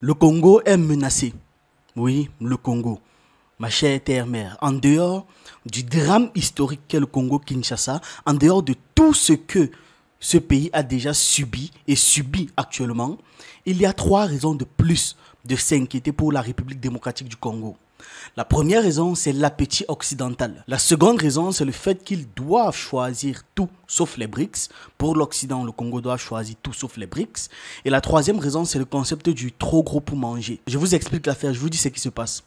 Le Congo est menacé. Oui, le Congo. Ma chère terre-mère, en dehors du drame historique qu'est le Congo-Kinshasa, en dehors de tout ce que ce pays a déjà subi et subit actuellement, il y a trois raisons de plus de s'inquiéter pour la République démocratique du Congo. La première raison, c'est l'appétit occidental. La seconde raison, c'est le fait qu'ils doivent choisir tout sauf les BRICS. Pour l'Occident, le Congo doit choisir tout sauf les BRICS. Et la troisième raison, c'est le concept du trop gros pour manger. Je vous explique l'affaire, je vous dis ce qui se passe.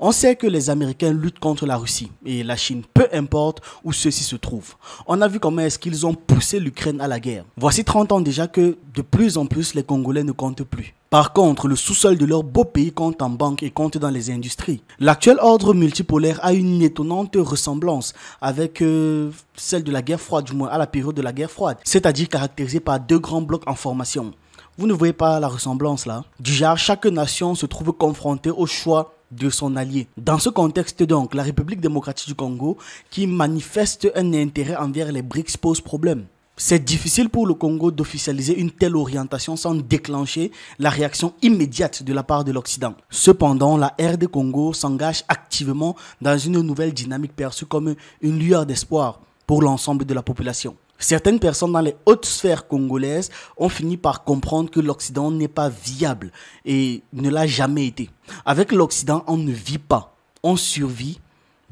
On sait que les Américains luttent contre la Russie et la Chine, peu importe où ceux-ci se trouvent. On a vu comment est-ce qu'ils ont poussé l'Ukraine à la guerre. Voici 30 ans déjà que de plus en plus les Congolais ne comptent plus. Par contre, le sous-sol de leur beau pays compte en banque et compte dans les industries. L'actuel ordre multipolaire a une étonnante ressemblance avec euh, celle de la guerre froide, du moins à la période de la guerre froide, c'est-à-dire caractérisée par deux grands blocs en formation. Vous ne voyez pas la ressemblance là Du genre, chaque nation se trouve confrontée au choix de son allié. Dans ce contexte donc, la République démocratique du Congo, qui manifeste un intérêt envers les BRICS, pose problème. C'est difficile pour le Congo d'officialiser une telle orientation sans déclencher la réaction immédiate de la part de l'Occident. Cependant, la RD Congo s'engage activement dans une nouvelle dynamique perçue comme une lueur d'espoir pour l'ensemble de la population. Certaines personnes dans les hautes sphères congolaises ont fini par comprendre que l'Occident n'est pas viable et ne l'a jamais été. Avec l'Occident, on ne vit pas, on survit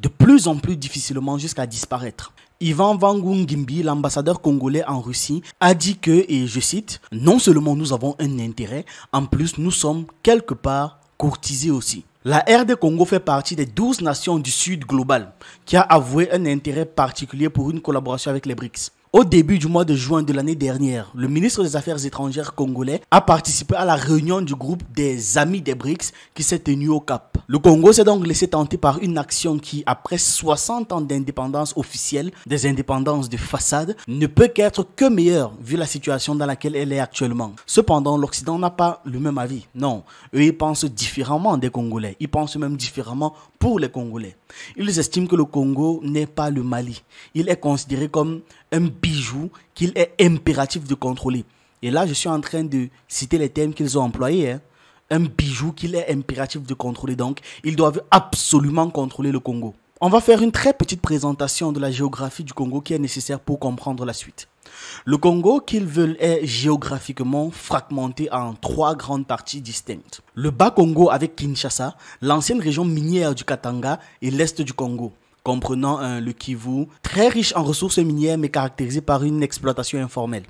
de plus en plus difficilement jusqu'à disparaître. Ivan Vangungimbi, l'ambassadeur congolais en Russie, a dit que, et je cite, non seulement nous avons un intérêt, en plus nous sommes quelque part courtisés aussi. La RD Congo fait partie des 12 nations du Sud global qui a avoué un intérêt particulier pour une collaboration avec les BRICS. Au début du mois de juin de l'année dernière, le ministre des Affaires étrangères congolais a participé à la réunion du groupe des Amis des BRICS qui s'est tenue au Cap. Le Congo s'est donc laissé tenter par une action qui, après 60 ans d'indépendance officielle, des indépendances de façade, ne peut qu'être que meilleure vu la situation dans laquelle elle est actuellement. Cependant, l'Occident n'a pas le même avis. Non, eux ils pensent différemment des Congolais. Ils pensent même différemment pour les Congolais. Ils estiment que le Congo n'est pas le Mali. Il est considéré comme un bijou qu'il est impératif de contrôler. Et là, je suis en train de citer les termes qu'ils ont employés. Hein. Un bijou qu'il est impératif de contrôler. Donc, ils doivent absolument contrôler le Congo. On va faire une très petite présentation de la géographie du Congo qui est nécessaire pour comprendre la suite. Le Congo qu'ils veulent est géographiquement fragmenté en trois grandes parties distinctes. Le bas Congo avec Kinshasa, l'ancienne région minière du Katanga et l'est du Congo comprenant hein, le Kivu, très riche en ressources minières mais caractérisé par une exploitation informelle.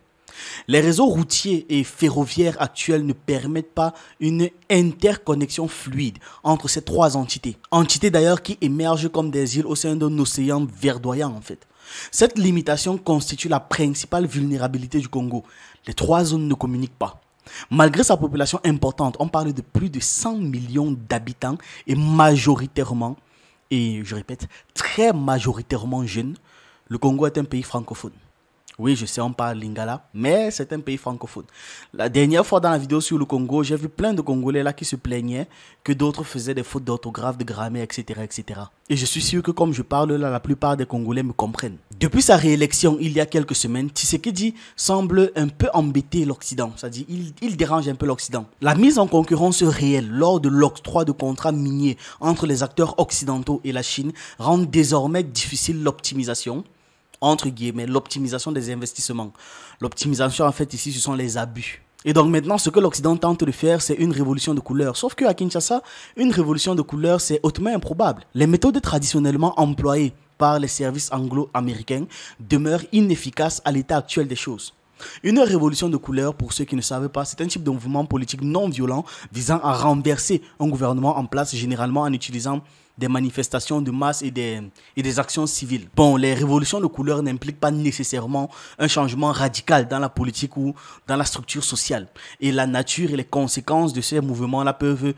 Les réseaux routiers et ferroviaires actuels ne permettent pas une interconnexion fluide entre ces trois entités. Entités d'ailleurs qui émergent comme des îles au sein d'un océan verdoyant en fait. Cette limitation constitue la principale vulnérabilité du Congo. Les trois zones ne communiquent pas. Malgré sa population importante, on parle de plus de 100 millions d'habitants et majoritairement et je répète, très majoritairement jeunes, le Congo est un pays francophone. Oui, je sais, on parle lingala, mais c'est un pays francophone. La dernière fois dans la vidéo sur le Congo, j'ai vu plein de Congolais là qui se plaignaient que d'autres faisaient des fautes d'orthographe, de grammaire, etc., etc. Et je suis sûr que comme je parle là, la plupart des Congolais me comprennent. Depuis sa réélection il y a quelques semaines, Tshisekedi semble un peu embêter l'Occident, c'est-à-dire il, il dérange un peu l'Occident. La mise en concurrence réelle lors de l'octroi de contrats miniers entre les acteurs occidentaux et la Chine rend désormais difficile l'optimisation entre guillemets, l'optimisation des investissements. L'optimisation, en fait, ici, ce sont les abus. Et donc maintenant, ce que l'Occident tente de faire, c'est une révolution de couleur. Sauf qu'à Kinshasa, une révolution de couleur, c'est hautement improbable. Les méthodes traditionnellement employées par les services anglo-américains demeurent inefficaces à l'état actuel des choses. Une révolution de couleur, pour ceux qui ne savent pas, c'est un type de mouvement politique non violent visant à renverser un gouvernement en place, généralement en utilisant des manifestations de masse et des, et des actions civiles. Bon, les révolutions de couleur n'impliquent pas nécessairement un changement radical dans la politique ou dans la structure sociale. Et la nature et les conséquences de ces mouvements-là peuvent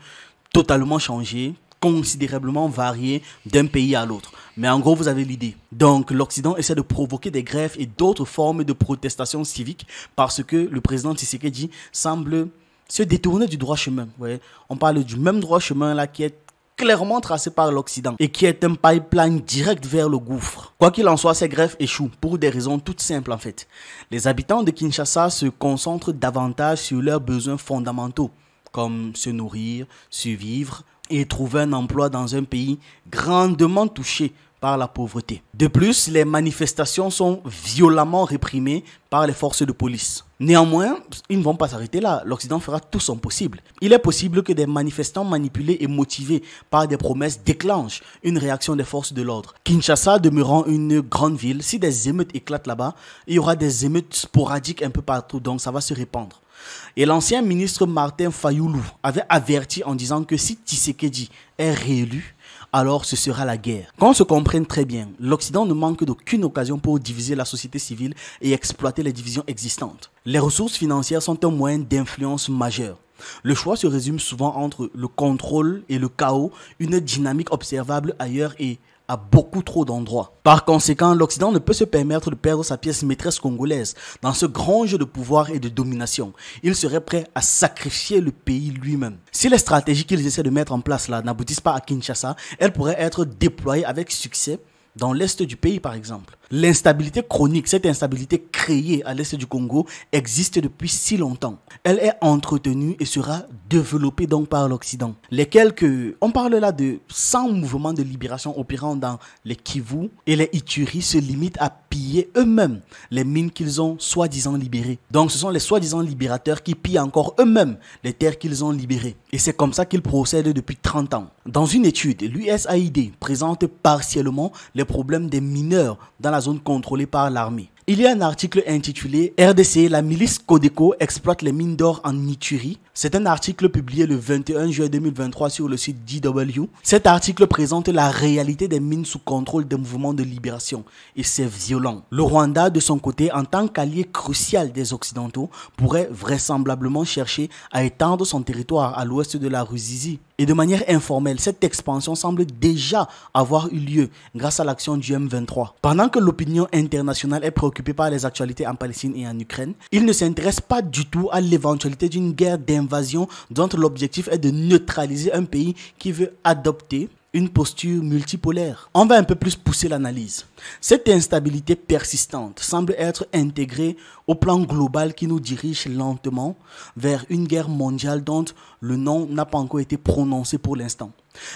totalement changer considérablement varier d'un pays à l'autre. Mais en gros, vous avez l'idée. Donc, l'Occident essaie de provoquer des grèves et d'autres formes de protestations civiques parce que le président Tshisekedi semble se détourner du droit chemin. Ouais. On parle du même droit chemin là qui est clairement tracé par l'Occident et qui est un pipeline direct vers le gouffre. Quoi qu'il en soit, ces greffes échouent pour des raisons toutes simples en fait. Les habitants de Kinshasa se concentrent davantage sur leurs besoins fondamentaux comme se nourrir, survivre et trouver un emploi dans un pays grandement touché par la pauvreté. De plus, les manifestations sont violemment réprimées par les forces de police. Néanmoins, ils ne vont pas s'arrêter là. L'Occident fera tout son possible. Il est possible que des manifestants manipulés et motivés par des promesses déclenchent une réaction des forces de l'ordre. Kinshasa demeurant une grande ville, si des émeutes éclatent là-bas, il y aura des émeutes sporadiques un peu partout, donc ça va se répandre. Et l'ancien ministre Martin Fayoulou avait averti en disant que si Tshisekedi est réélu, alors ce sera la guerre. Qu'on se comprenne très bien, l'Occident ne manque d'aucune occasion pour diviser la société civile et exploiter les divisions existantes. Les ressources financières sont un moyen d'influence majeur. Le choix se résume souvent entre le contrôle et le chaos, une dynamique observable ailleurs et à beaucoup trop d'endroits. Par conséquent, l'Occident ne peut se permettre de perdre sa pièce maîtresse congolaise dans ce grand jeu de pouvoir et de domination. Il serait prêt à sacrifier le pays lui-même. Si les stratégies qu'ils essaient de mettre en place là n'aboutissent pas à Kinshasa, elles pourraient être déployées avec succès dans l'est du pays par exemple. L'instabilité chronique, cette instabilité créée à l'est du Congo existe depuis si longtemps. Elle est entretenue et sera développée donc par l'Occident. Les quelques, on parle là de 100 mouvements de libération opérant dans les Kivu et les Ituri se limitent à piller eux-mêmes les mines qu'ils ont soi-disant libérées. Donc ce sont les soi-disant libérateurs qui pillent encore eux-mêmes les terres qu'ils ont libérées. Et c'est comme ça qu'ils procèdent depuis 30 ans. Dans une étude, l'USAID présente partiellement les problèmes des mineurs dans la zone contrôlée par l'armée. Il y a un article intitulé RDC, la milice Codeco exploite les mines d'or en Ituri. C'est un article publié le 21 juillet 2023 sur le site DW. Cet article présente la réalité des mines sous contrôle des mouvements de libération et c'est violent. Le Rwanda, de son côté, en tant qu'allié crucial des Occidentaux, pourrait vraisemblablement chercher à étendre son territoire à l'ouest de la Ruzizi. Et de manière informelle, cette expansion semble déjà avoir eu lieu grâce à l'action du M23. Pendant que l'opinion internationale est préoccupée par les actualités en Palestine et en Ukraine. Il ne s'intéresse pas du tout à l'éventualité d'une guerre d'invasion dont l'objectif est de neutraliser un pays qui veut adopter une posture multipolaire. On va un peu plus pousser l'analyse. Cette instabilité persistante semble être intégrée au plan global qui nous dirige lentement vers une guerre mondiale dont le nom n'a pas encore été prononcé pour l'instant.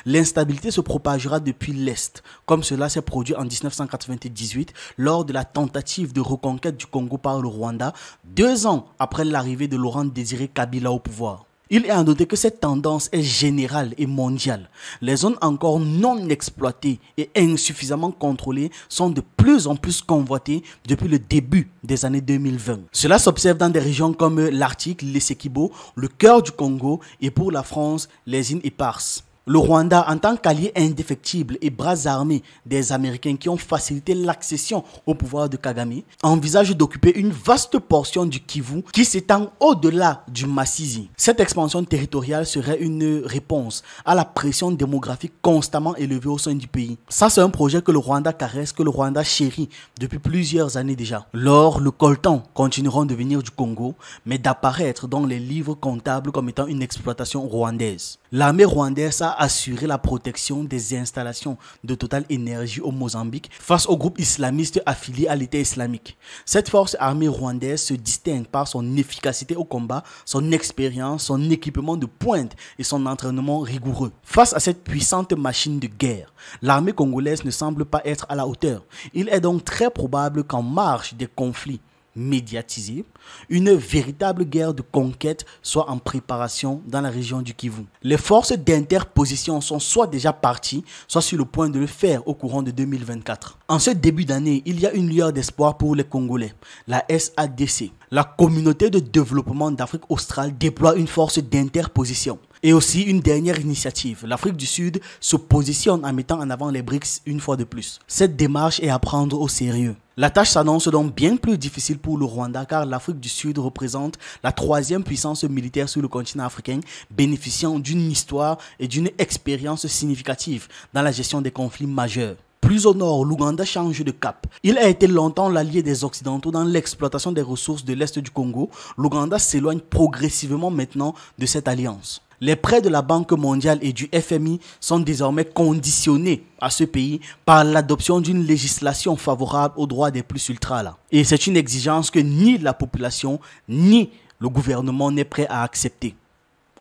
L'instabilité se propagera depuis l'Est, comme cela s'est produit en 1998 lors de la tentative de reconquête du Congo par le Rwanda, deux ans après l'arrivée de Laurent Désiré Kabila au pouvoir. Il est à noter que cette tendance est générale et mondiale. Les zones encore non exploitées et insuffisamment contrôlées sont de plus en plus convoitées depuis le début des années 2020. Cela s'observe dans des régions comme l'Arctique, l'Essequibo, le cœur du Congo et pour la France, les îles éparses. Le Rwanda, en tant qu'allié indéfectible et bras armés des Américains qui ont facilité l'accession au pouvoir de Kagame, envisage d'occuper une vaste portion du Kivu qui s'étend au-delà du Massisi. Cette expansion territoriale serait une réponse à la pression démographique constamment élevée au sein du pays. Ça, c'est un projet que le Rwanda caresse, que le Rwanda chérit depuis plusieurs années déjà. Lors, le coltan continueront de venir du Congo, mais d'apparaître dans les livres comptables comme étant une exploitation rwandaise. L'armée rwandaise a assuré la protection des installations de Total Energy au Mozambique face au groupe islamiste affilié à l'État islamique. Cette force armée rwandaise se distingue par son efficacité au combat, son expérience, son équipement de pointe et son entraînement rigoureux. Face à cette puissante machine de guerre, l'armée congolaise ne semble pas être à la hauteur. Il est donc très probable qu'en marche des conflits, médiatisé, une véritable guerre de conquête soit en préparation dans la région du Kivu. Les forces d'interposition sont soit déjà parties, soit sur le point de le faire au courant de 2024. En ce début d'année, il y a une lueur d'espoir pour les Congolais, la SADC. La communauté de développement d'Afrique australe déploie une force d'interposition et aussi une dernière initiative. L'Afrique du Sud se positionne en mettant en avant les BRICS une fois de plus. Cette démarche est à prendre au sérieux. La tâche s'annonce donc bien plus difficile pour le Rwanda car l'Afrique du Sud représente la troisième puissance militaire sur le continent africain, bénéficiant d'une histoire et d'une expérience significative dans la gestion des conflits majeurs. Plus au nord, l'Ouganda change de cap. Il a été longtemps l'allié des Occidentaux dans l'exploitation des ressources de l'Est du Congo. L'Ouganda s'éloigne progressivement maintenant de cette alliance les prêts de la Banque mondiale et du FMI sont désormais conditionnés à ce pays par l'adoption d'une législation favorable aux droits des plus ultras. Et c'est une exigence que ni la population ni le gouvernement n'est prêt à accepter.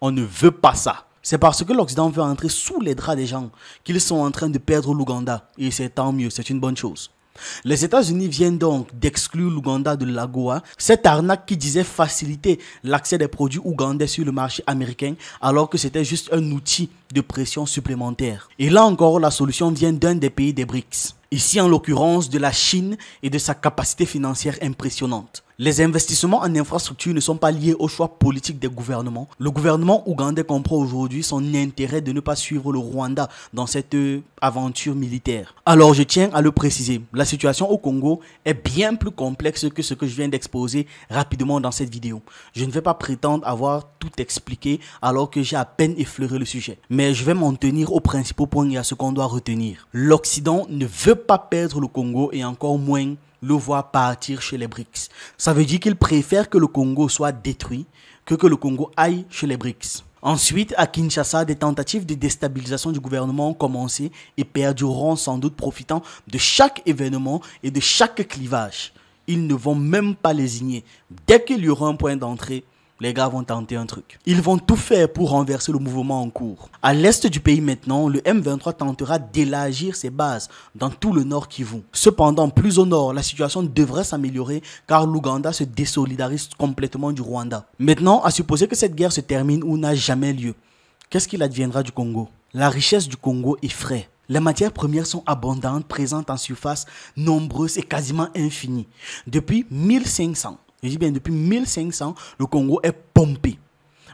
On ne veut pas ça. C'est parce que l'Occident veut entrer sous les draps des gens qu'ils sont en train de perdre l'Ouganda. Et c'est tant mieux, c'est une bonne chose. Les États-Unis viennent donc d'exclure l'Ouganda de l'AGOA, cette arnaque qui disait faciliter l'accès des produits ougandais sur le marché américain alors que c'était juste un outil de pression supplémentaire. Et là encore, la solution vient d'un des pays des BRICS ici en l'occurrence de la Chine et de sa capacité financière impressionnante. Les investissements en infrastructures ne sont pas liés au choix politiques des gouvernements. Le gouvernement ougandais comprend aujourd'hui son intérêt de ne pas suivre le Rwanda dans cette euh, aventure militaire. Alors je tiens à le préciser, la situation au Congo est bien plus complexe que ce que je viens d'exposer rapidement dans cette vidéo. Je ne vais pas prétendre avoir tout expliqué alors que j'ai à peine effleuré le sujet. Mais je vais m'en tenir aux principaux points et à ce qu'on doit retenir. L'Occident ne veut pas perdre le Congo et encore moins le voir partir chez les BRICS. Ça veut dire qu'ils préfèrent que le Congo soit détruit que que le Congo aille chez les BRICS. Ensuite, à Kinshasa, des tentatives de déstabilisation du gouvernement ont commencé et perdureront sans doute profitant de chaque événement et de chaque clivage. Ils ne vont même pas les igner. Dès qu'il y aura un point d'entrée, les gars vont tenter un truc. Ils vont tout faire pour renverser le mouvement en cours. À l'est du pays maintenant, le M23 tentera d'élargir ses bases dans tout le nord qui vont. Cependant, plus au nord, la situation devrait s'améliorer car l'Ouganda se désolidarise complètement du Rwanda. Maintenant, à supposer que cette guerre se termine ou n'a jamais lieu, qu'est-ce qu'il adviendra du Congo La richesse du Congo est fraîche. Les matières premières sont abondantes, présentes en surface, nombreuses et quasiment infinies. Depuis 1500, je dis bien, depuis 1500, le Congo est pompé.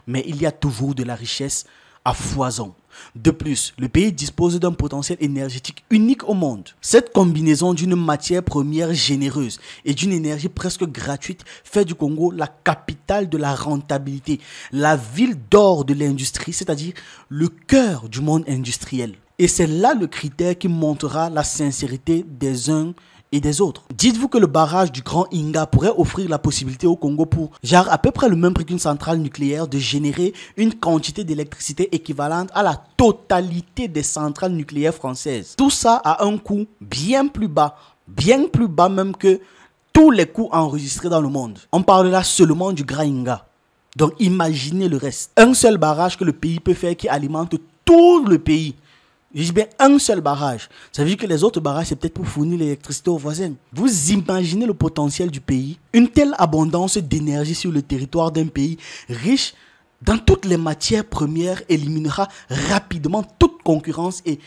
Mais il y a toujours de la richesse à foison. De plus, le pays dispose d'un potentiel énergétique unique au monde. Cette combinaison d'une matière première généreuse et d'une énergie presque gratuite fait du Congo la capitale de la rentabilité, la ville d'or de l'industrie, c'est-à-dire le cœur du monde industriel. Et c'est là le critère qui montrera la sincérité des uns et des autres. Dites-vous que le barrage du Grand Inga pourrait offrir la possibilité au Congo pour, genre à peu près le même prix qu'une centrale nucléaire, de générer une quantité d'électricité équivalente à la totalité des centrales nucléaires françaises. Tout ça à un coût bien plus bas, bien plus bas même que tous les coûts enregistrés dans le monde. On là seulement du Grand Inga. Donc imaginez le reste. Un seul barrage que le pays peut faire qui alimente tout le pays j'ai bien un seul barrage. Ça veut que les autres barrages, c'est peut-être pour fournir l'électricité aux voisins. Vous imaginez le potentiel du pays Une telle abondance d'énergie sur le territoire d'un pays riche dans toutes les matières premières éliminera rapidement toute concurrence et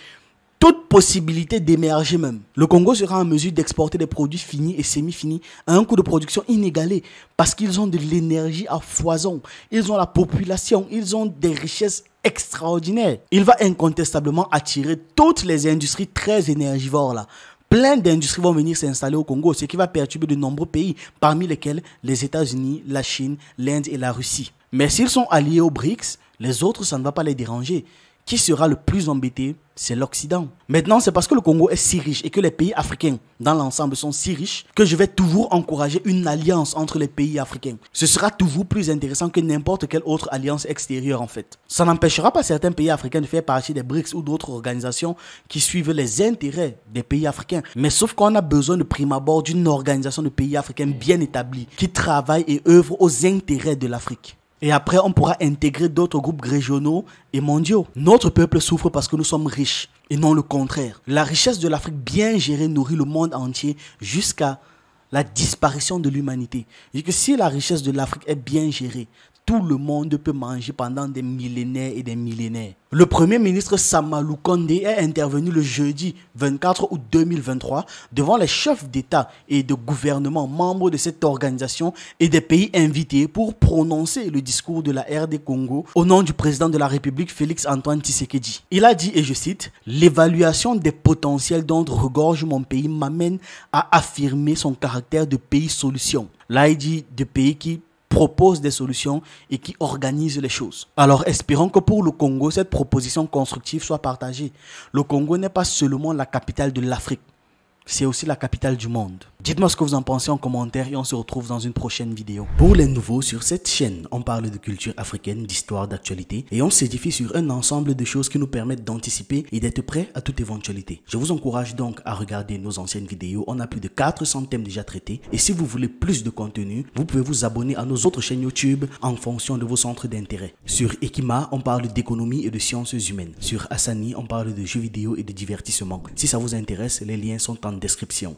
toute possibilité d'émerger même. Le Congo sera en mesure d'exporter des produits finis et semi-finis à un coût de production inégalé parce qu'ils ont de l'énergie à foison, ils ont la population, ils ont des richesses extraordinaire. Il va incontestablement attirer toutes les industries très énergivores là. Plein d'industries vont venir s'installer au Congo, ce qui va perturber de nombreux pays, parmi lesquels les États-Unis, la Chine, l'Inde et la Russie. Mais s'ils sont alliés aux BRICS, les autres, ça ne va pas les déranger qui sera le plus embêté, c'est l'Occident. Maintenant, c'est parce que le Congo est si riche et que les pays africains dans l'ensemble sont si riches que je vais toujours encourager une alliance entre les pays africains. Ce sera toujours plus intéressant que n'importe quelle autre alliance extérieure en fait. Ça n'empêchera pas certains pays africains de faire partie des BRICS ou d'autres organisations qui suivent les intérêts des pays africains. Mais sauf qu'on a besoin de prime abord d'une organisation de pays africains bien établie qui travaille et œuvre aux intérêts de l'Afrique. Et après, on pourra intégrer d'autres groupes régionaux et mondiaux. Notre peuple souffre parce que nous sommes riches et non le contraire. La richesse de l'Afrique bien gérée nourrit le monde entier jusqu'à la disparition de l'humanité. que si la richesse de l'Afrique est bien gérée, tout le monde peut manger pendant des millénaires et des millénaires. Le premier ministre Samalou Kondé est intervenu le jeudi 24 août 2023 devant les chefs d'État et de gouvernement membres de cette organisation et des pays invités pour prononcer le discours de la RD Congo au nom du président de la République Félix Antoine Tshisekedi. Il a dit, et je cite, L'évaluation des potentiels dont regorge mon pays m'amène à affirmer son caractère de pays solution. Là, il dit de pays qui propose des solutions et qui organise les choses. Alors espérons que pour le Congo, cette proposition constructive soit partagée. Le Congo n'est pas seulement la capitale de l'Afrique, c'est aussi la capitale du monde. Dites-moi ce que vous en pensez en commentaire et on se retrouve dans une prochaine vidéo. Pour les nouveaux sur cette chaîne, on parle de culture africaine, d'histoire, d'actualité et on s'édifie sur un ensemble de choses qui nous permettent d'anticiper et d'être prêts à toute éventualité. Je vous encourage donc à regarder nos anciennes vidéos, on a plus de 400 thèmes déjà traités et si vous voulez plus de contenu, vous pouvez vous abonner à nos autres chaînes YouTube en fonction de vos centres d'intérêt. Sur Ekima, on parle d'économie et de sciences humaines. Sur Asani, on parle de jeux vidéo et de divertissement. Si ça vous intéresse, les liens sont en description.